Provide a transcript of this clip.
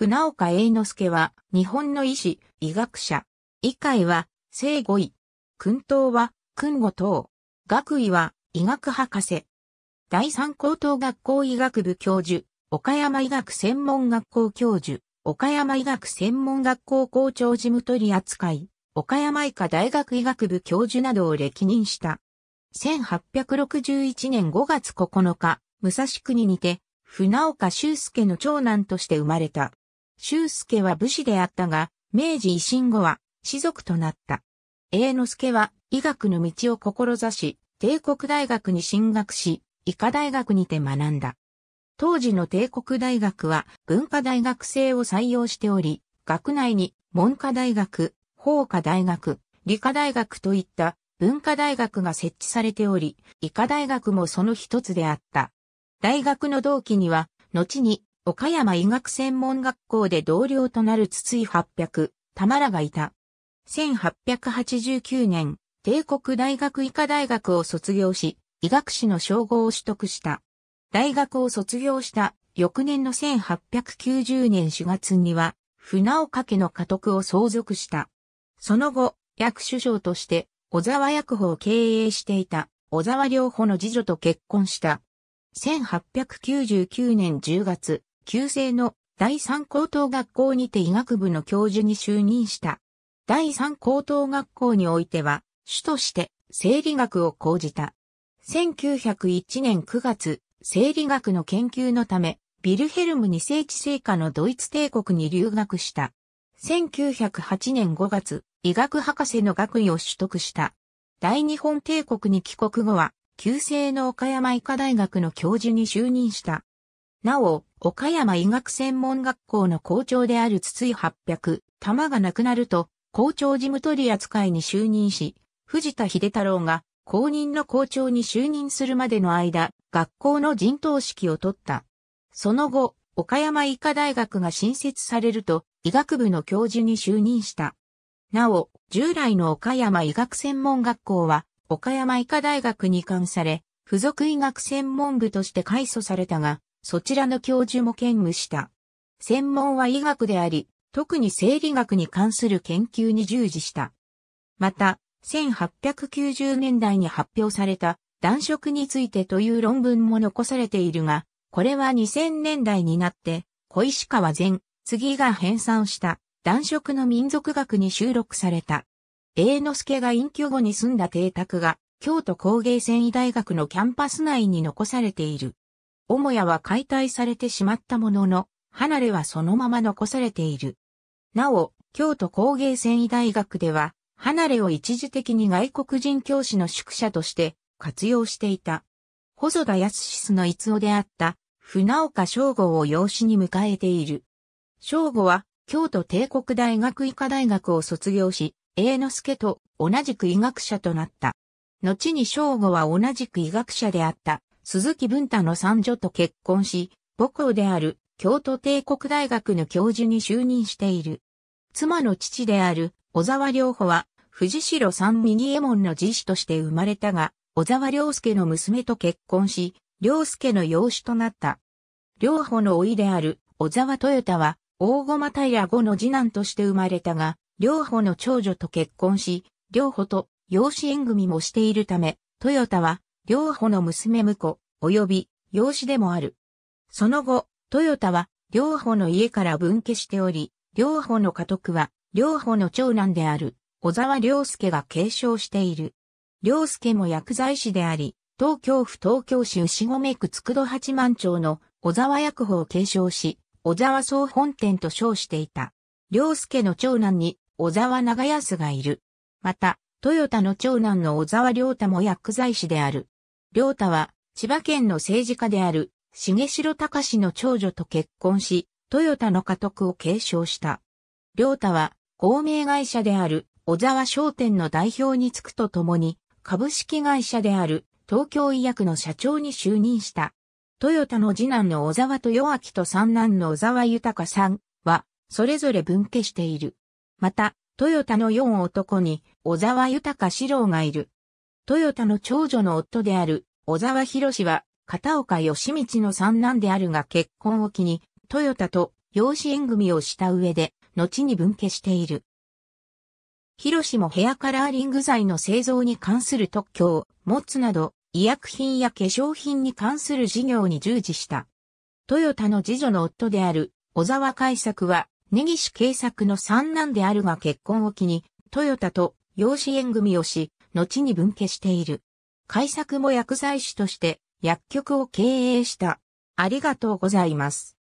船岡栄之助は、日本の医師、医学者。医会は、正語医。訓頭は、訓語等。学位は、医学博士。第三高等学校医学部教授、岡山医学専門学校教授、岡山医学専門学校校長事務取扱い、岡山医科大学医学部教授などを歴任した。1861年5月9日、武蔵国にて、船岡修介の長男として生まれた。修介は武士であったが、明治維新後は士族となった。栄之助は医学の道を志し、帝国大学に進学し、医科大学にて学んだ。当時の帝国大学は文化大学生を採用しており、学内に文科大学、法科大学、理科大学といった文化大学が設置されており、医科大学もその一つであった。大学の同期には、後に岡山医学専門学校で同僚となる筒井八百、玉らがいた。1889年、帝国大学医科大学を卒業し、医学士の称号を取得した。大学を卒業した翌年の1890年4月には、船岡家の家督を相続した。その後、役首相として、小沢薬法を経営していた、小沢良保の次女と結婚した。1899年10月、旧制の第三高等学校にて医学部の教授に就任した。第三高等学校においては、主として生理学を講じた。1901年9月、生理学の研究のため、ビルヘルム2世紀成果のドイツ帝国に留学した。1908年5月、医学博士の学位を取得した。大日本帝国に帰国後は、旧制の岡山医科大学の教授に就任した。なお、岡山医学専門学校の校長である筒井八百、玉が亡くなると、校長事務取扱いに就任し、藤田秀太郎が公認の校長に就任するまでの間、学校の陣頭指揮を取った。その後、岡山医科大学が新設されると、医学部の教授に就任した。なお、従来の岡山医学専門学校は、岡山医科大学に関され、付属医学専門部として改組されたが、そちらの教授も兼務した。専門は医学であり、特に生理学に関する研究に従事した。また、1890年代に発表された暖色についてという論文も残されているが、これは2000年代になって、小石川前、次が編纂した暖色の民族学に収録された。栄之助が隠居後に住んだ邸宅が、京都工芸繊維大学のキャンパス内に残されている。母屋は解体されてしまったものの、離れはそのまま残されている。なお、京都工芸繊維大学では、離れを一時的に外国人教師の宿舎として活用していた。細田康の逸夫であった船岡正吾を養子に迎えている。正吾は京都帝国大学医科大学を卒業し、栄之助と同じく医学者となった。後に正吾は同じく医学者であった鈴木文太の三女と結婚し、母校である京都帝国大学の教授に就任している。妻の父である小沢良保は藤代三右衛門の次子として生まれたが、小沢良介の娘と結婚し、良介の養子となった。良保のいである小沢豊田は、大駒平後の次男として生まれたが、良保の長女と結婚し、良保と養子縁組もしているため、豊田は両方の娘婿、及び養子でもある。その後、豊田は両方の家から分家しており、両方の家督は両方の長男である小沢良介が継承している。良介も薬剤師であり、東京府東京市牛込区筑戸八幡町の小沢薬法を継承し、小沢総本店と称していた。良介の長男に小沢長安がいる。また、豊田の長男の小沢良太も薬剤師である。良太は、千葉県の政治家である、重城隆の長女と結婚し、豊田の家督を継承した。良太は、公明会社である、小沢商店の代表に就くとともに、株式会社である、東京医薬の社長に就任した。豊田の次男の小沢豊明と三男の小沢豊さんは、それぞれ分家している。また、豊田の四男に、小沢豊四郎がいる。豊田の長女の夫である小沢博士は片岡義道の三男であるが結婚を機に豊田と養子縁組をした上で後に分家している。博志もヘアカラーリング剤の製造に関する特許を持つなど、医薬品や化粧品に関する事業に従事した。トヨタの次女の夫である小沢海作は、根岸慶作の三男であるが結婚を機に、トヨタと養子縁組をし、後に分家している。改作も薬剤師として薬局を経営した。ありがとうございます。